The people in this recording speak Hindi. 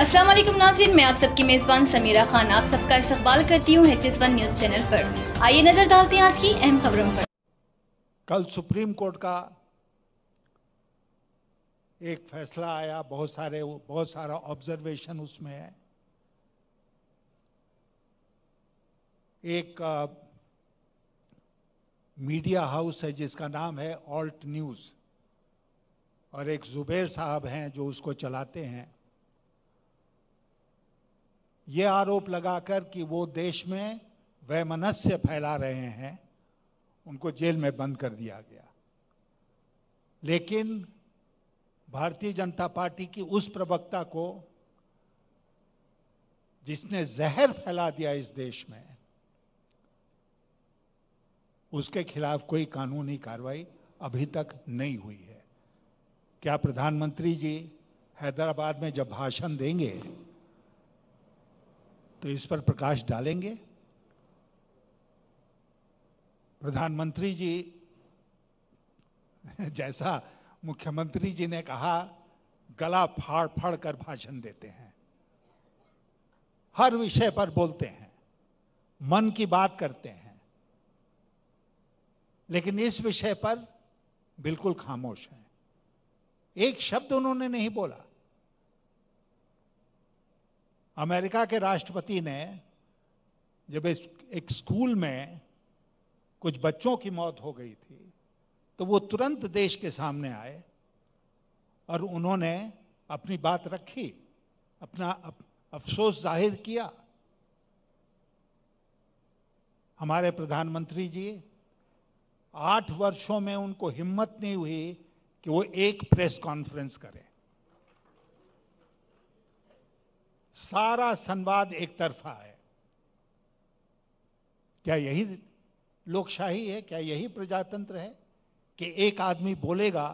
अस्सलाम वालेकुम नाजरीन मैं आप सबकी मेज़बान समीरा खान आप सबका इस्तकबाल करती हूँ H S one news channel पर आइए नज़र डालते हैं आज की अहम खबरों पर कल सुप्रीम कोर्ट का एक फैसला आया बहुत सारे बहुत सारा ऑब्जर्वेशन उसमें है एक मीडिया हाउस है जिसका नाम है ऑल्ट न्यूज़ और एक जुबैर साहब हैं जो उसको चलाते हैं ये आरोप लगाकर कि वो देश में वैमनस्य फैला रहे हैं उनको जेल में बंद कर दिया गया लेकिन भारतीय जनता पार्टी की उस प्रवक्ता को जिसने जहर फैला दिया इस देश में उसके खिलाफ कोई कानूनी कार्रवाई अभी तक नहीं हुई है क्या प्रधानमंत्री जी हैदराबाद में जब भाषण देंगे तो इस पर प्रकाश डालेंगे प्रधानमंत्री जी जैसा मुख्यमंत्री जी ने कहा गला फाड़ फाड़ कर भाषण देते हैं हर विषय पर बोलते हैं मन की बात करते हैं लेकिन इस विषय पर बिल्कुल खामोश हैं एक शब्द उन्होंने नहीं बोला अमेरिका के राष्ट्रपति ने जब एक स्कूल में कुछ बच्चों की मौत हो गई थी तो वो तुरंत देश के सामने आए और उन्होंने अपनी बात रखी अपना अप, अफसोस जाहिर किया हमारे प्रधानमंत्री जी आठ वर्षों में उनको हिम्मत नहीं हुई कि वो एक प्रेस कॉन्फ्रेंस करें सारा संवाद एक तरफा है क्या यही लोकशाही है क्या यही प्रजातंत्र है कि एक आदमी बोलेगा